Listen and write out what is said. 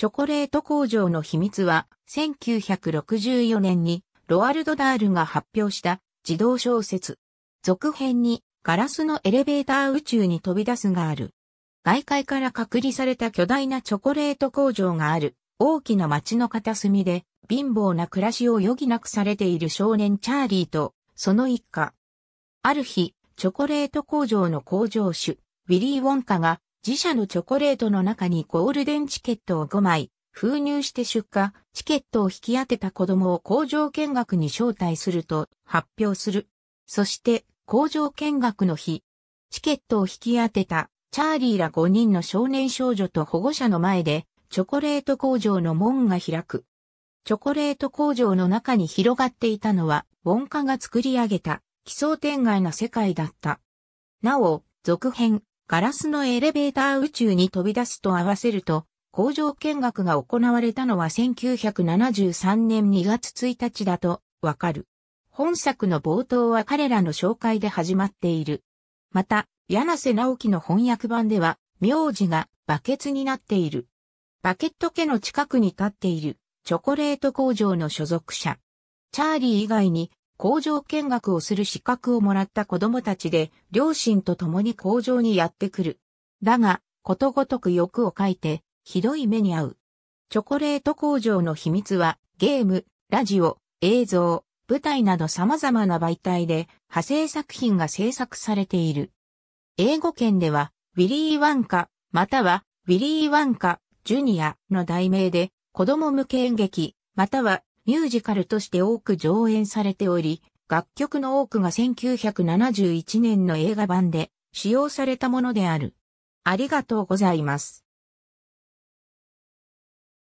チョコレート工場の秘密は、1964年にロワルド・ダールが発表した自動小説。続編にガラスのエレベーター宇宙に飛び出すがある。外界から隔離された巨大なチョコレート工場がある大きな街の片隅で貧乏な暮らしを余儀なくされている少年チャーリーとその一家。ある日、チョコレート工場の工場主、ウィリー・ウォンカが自社のチョコレートの中にゴールデンチケットを5枚、封入して出荷、チケットを引き当てた子供を工場見学に招待すると発表する。そして工場見学の日、チケットを引き当てたチャーリーら5人の少年少女と保護者の前でチョコレート工場の門が開く。チョコレート工場の中に広がっていたのは、ウォンカが作り上げた奇想天外な世界だった。なお、続編、ガラスのエレベーター宇宙に飛び出すと合わせると、工場見学が行われたのは1973年2月1日だとわかる。本作の冒頭は彼らの紹介で始まっている。また、柳瀬直樹の翻訳版では、名字がバケツになっている。バケット家の近くに立っている、チョコレート工場の所属者。チャーリー以外に、工場見学をする資格をもらった子供たちで、両親と共に工場にやってくる。だが、ことごとく欲を書いて、ひどい目に遭う。チョコレート工場の秘密は、ゲーム、ラジオ、映像、舞台など様々な媒体で、派生作品が制作されている。英語圏では、ウィリー・ワンカ、または、ウィリー・ワンカ、ジュニアの題名で、子供向け演劇、またはミュージカルとして多く上演されており、楽曲の多くが1971年の映画版で使用されたものである。ありがとうございます。